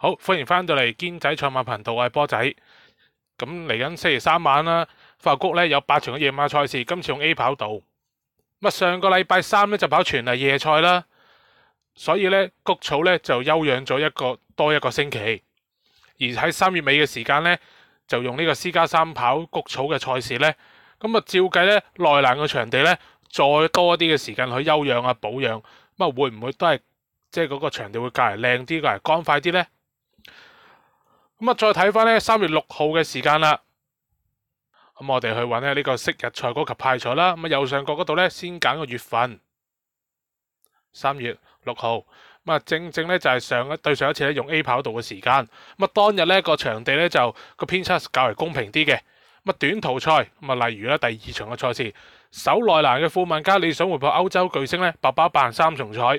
好，欢迎翻到嚟坚仔赛马频道，我系波仔。咁嚟紧星期三晚啦，法国咧有八场嘅夜马赛事。今次用 A 跑道，咁啊上个礼拜三咧就跑全啊夜赛啦，所以咧谷草咧就休养咗一个多一个星期。而喺三月尾嘅时间咧就用呢个私家三跑谷草嘅赛事咧，咁啊照计咧内栏嘅场地咧再多一啲嘅时间去休养啊保养，咁啊会唔会都系即系嗰个场地会隔嚟靓啲，隔嚟干快啲咧？咁啊，再睇翻咧三月六号嘅时间啦。咁我哋去揾下呢个昔日赛嗰及派彩啦。咁啊右上角嗰度咧，先拣个月份，三月六号。咁啊正正咧就系上一对上一次咧用 A 跑道嘅时间。咁啊当日咧个场地咧就个偏差较为公平啲嘅。咁啊短途赛咁啊例如呢第二场嘅赛事，首内栏嘅富曼加理想回报欧洲巨星咧八百万三重彩。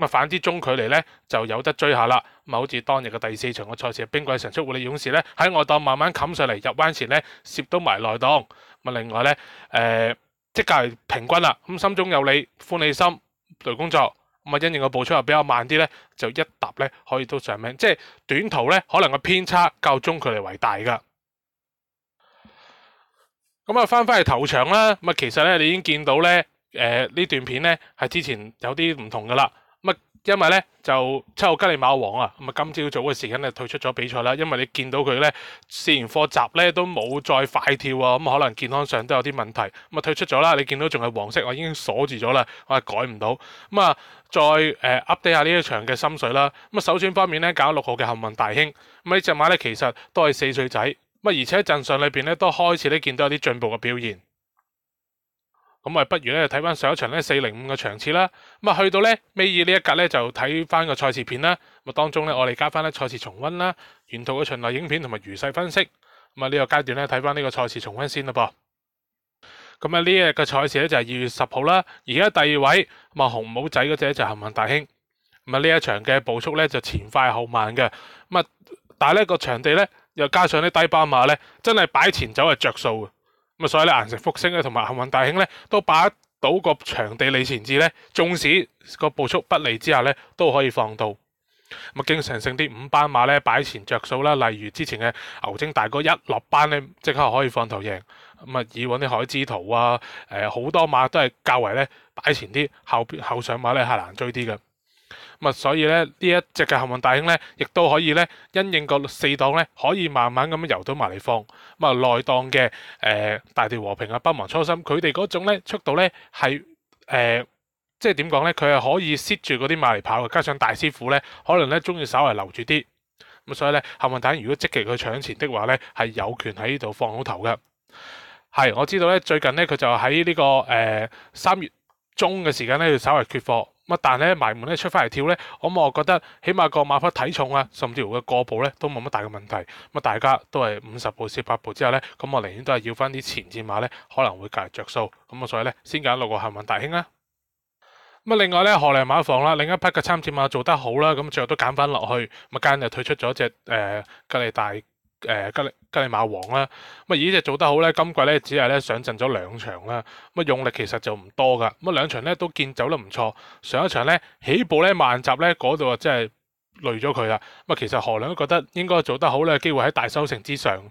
咁啊，反之中距離咧就有得追下啦。咁啊，好似當日嘅第四場嘅賽事，冰貴神速活力勇士咧喺外檔慢慢冚上嚟，入彎前咧攝到埋內檔。咁啊，另外咧，誒積係平均啦，咁心中有你，歡喜心做工作。咁啊，因應個步速又比較慢啲咧，就一踏咧可以都上名。即係短途咧，可能個偏差較中距離為大噶。咁啊，翻返嚟頭場啦。咁啊，其實咧你已經見到咧，誒呢段片咧係之前有啲唔同噶啦。因为咧就七号吉利马王啊，咁啊今朝早嘅时间咧退出咗比赛啦。因为你见到佢咧试完课习咧都冇再快跳啊，咁可能健康上都有啲问题，咁啊退出咗啦。你见到仲系黄色，我已经锁住咗啦，我系改唔到。咁啊再诶 update 下呢一场嘅心水啦。咁啊首选方面咧搞六号嘅幸运大兴，咁呢只马咧其实都系四岁仔，咁啊而且阵上里边咧都开始咧见到有啲进步嘅表现。咁啊，不如咧睇翻上一场咧四零五嘅场次啦。咁啊，去到咧尾二呢一格咧，就睇翻个赛事片啦。咁啊，当中咧我哋加翻咧赛事重温啦，沿途嘅循例影片同埋如细分析。咁啊，呢个阶段咧睇翻呢个赛事重温先啦噃。咁啊，呢一嘅赛事咧就系二月十号啦。而家第二位，咁啊红帽仔嗰只就恒运大兴。咁啊呢一场嘅步速咧就前快后慢嘅。咁啊，但系咧个场地咧又加上啲低巴马咧，真系摆前走系着数嘅。咁所以咧，岩石復星咧，同埋幸運大兴咧，都擺到個場地利前置咧，縱使個步速不利之下咧，都可以放到。咁啊，經常性啲五班馬咧擺前着數啦，例如之前嘅牛精大哥一落班咧，即刻可以放頭型。咁啊，以往啲海之圖啊，誒好多馬都係較為咧擺前啲，後边后上馬咧係難追啲嘅。咁啊，所以咧呢一隻嘅幸運大兄咧，亦都可以咧因應個四檔咧，可以慢慢咁樣游到埋嚟放。咁啊，內檔嘅诶大地和平啊，不忘初心，佢哋嗰種咧速度咧係诶。即係點講咧，佢係可以 set 住嗰啲馬嚟跑嘅。加上大師傅咧，可能咧中意稍微留住啲。咁所以咧，幸運大兄如果積極去搶前的話咧，係有權喺呢度放好頭嘅。係，我知道咧，最近咧佢就喺呢個誒三月中嘅時間咧，要稍微缺貨。乜但咧埋門咧出翻嚟跳咧，咁我覺得起碼個馬匹體重啊，甚至乎嘅过步咧都冇乜大嘅問題。咁啊大家都係五十步四八步之後咧，咁我寧願都係要翻啲前战馬咧，可能會較着數。咁啊所以咧先揀六個幸運大兄啦。咁啊另外咧荷蘭馬房啦，另一匹嘅參战馬做得好啦，咁最後都揀翻落去。咁間就退出咗只诶吉利大。诶，吉利吉利马王啦，咁啊，呢只做得好咧。今季咧只系咧上阵咗两场啦，咁啊用力其实就唔多噶。咁啊两场咧都见走得唔错。上一场咧起步咧慢集咧嗰度啊，真系累咗佢啦。咁啊，其实何都觉得应该做得好咧，机会喺大收成之上。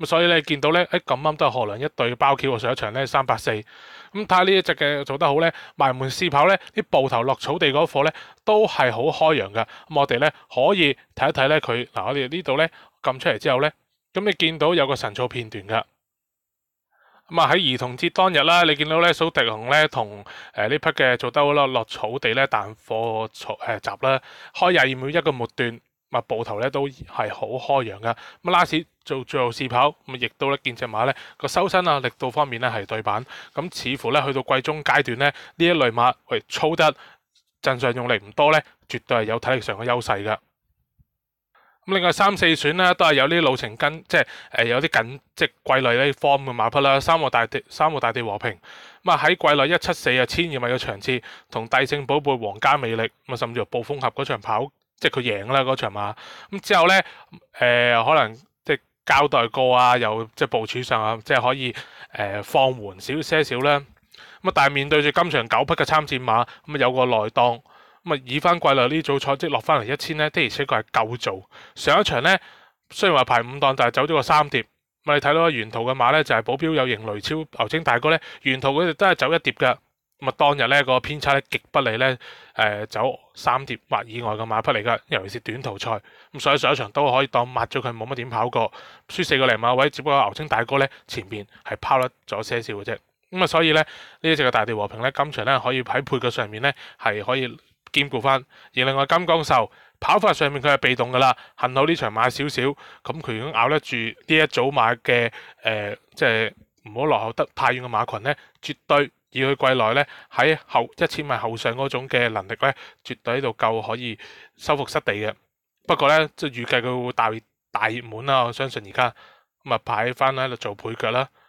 咁所以咧见到咧诶咁啱都系何良一队包 k e 上一场咧三百四咁睇下呢一只嘅做得好咧，埋门施跑咧啲步头落草地嗰课咧都系好开扬噶。咁我哋咧可以睇一睇咧佢嗱，我哋呢度咧。揿出嚟之后咧，咁你见到有个神草片段噶，咁啊喺儿童节当日啦，你见到咧数迪龙咧同诶呢匹嘅做得好咯，落草地咧弹货草诶集啦，开廿二秒一个末段，啊抱头咧都系好开扬噶。咁拉屎做最后试跑，咁亦都咧见只马咧个收身啊力度方面咧系对板，咁似乎咧去到季中阶段咧呢一类马喂粗得，镇上用力唔多咧，绝对系有体力上嘅优势噶。咁另外三四选咧，都係有啲路程跟，即係誒有啲緊，即係貴女咧放嘅馬匹啦。三個大地，三個大地和平。咁啊喺季內一七四啊千二米嘅場次，同帝聖寶貝、皇家魅力，咁啊甚至乎暴風俠嗰場跑，即係佢贏啦嗰場馬。咁之後咧，誒可能即係交代過啊，又即係部署上即係可以誒放緩少些少啦。咁啊，但係面對住今場九匹嘅參戰馬，咁啊有個內擋。啊，以翻季略呢组賽即落翻嚟一千咧的，而且確係夠做上一場咧。雖然話排五檔，但係走咗個三咁你睇到沿途嘅馬咧就係保鏢有型雷超牛青大哥咧。沿途佢哋都係走一碟噶。咁咪當日咧個偏差咧極不利咧誒走三碟或以外嘅馬匹嚟噶，尤其是短途賽咁，所以上一場都可以當抹咗佢冇乜點跑過輸四個零馬位，只不過牛青大哥咧前边係拋甩咗些少嘅啫咁啊，所以咧呢一隻嘅大調和平咧今場咧可以喺配角上面咧係可以。兼顾翻，而另外金刚兽跑法上面佢系被动噶啦，幸好呢场买少少，咁佢都咬得住呢一组马嘅，诶，即系唔好落后得太远嘅马群咧，绝对以佢季内咧喺后一千米后上嗰种嘅能力咧，绝对喺度够可以收复失地嘅。不过咧，即系预计佢会大大热门啦，我相信而家咁啊排翻喺度做配脚啦。